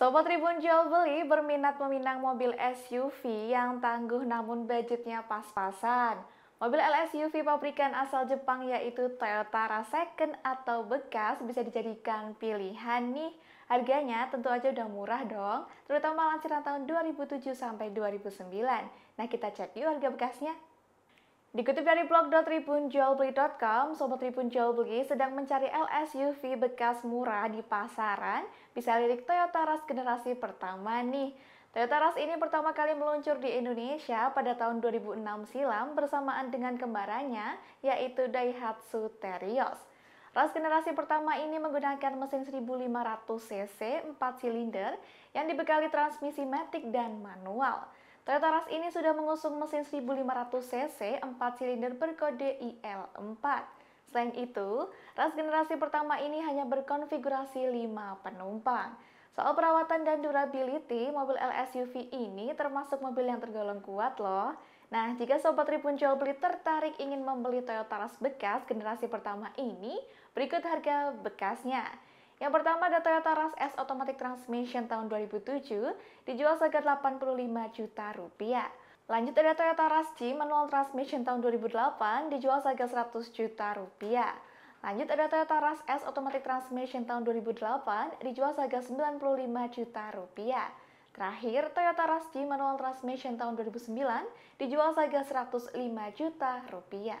Sobat Tribun Jual Beli berminat meminang mobil SUV yang tangguh namun budgetnya pas-pasan. Mobil LSUV pabrikan asal Jepang yaitu Toyota Second atau bekas bisa dijadikan pilihan nih. Harganya tentu aja udah murah dong, terutama lansiran tahun 2007 sampai 2009. Nah kita cek yuk harga bekasnya. Dikutip dari blog.tribunjawabeli.com, Sobat Tribun sedang mencari LSUV bekas murah di pasaran, bisa lirik Toyota Rush generasi pertama nih. Toyota Rush ini pertama kali meluncur di Indonesia pada tahun 2006 silam bersamaan dengan kembarannya, yaitu Daihatsu Terios. Rush generasi pertama ini menggunakan mesin 1500cc 4 silinder yang dibekali transmisi matic dan manual. Toyota Rush ini sudah mengusung mesin 1500cc 4 silinder berkode IL4. Selain itu, Rush generasi pertama ini hanya berkonfigurasi 5 penumpang. Soal perawatan dan durability, mobil LSUV ini termasuk mobil yang tergolong kuat loh. Nah, jika Sobat Tribun Jual Beli tertarik ingin membeli Toyota Rush bekas generasi pertama ini, berikut harga bekasnya. Yang pertama ada Toyota Rush S Automatic Transmission tahun 2007 dijual seharga 85 juta rupiah. Lanjut ada Toyota Rush C Manual Transmission tahun 2008 dijual seharga 100 juta rupiah. Lanjut ada Toyota Rush S Automatic Transmission tahun 2008 dijual seharga 95 juta rupiah. Terakhir, Toyota Rush G Manual Transmission tahun 2009 dijual seharga 105 juta rupiah.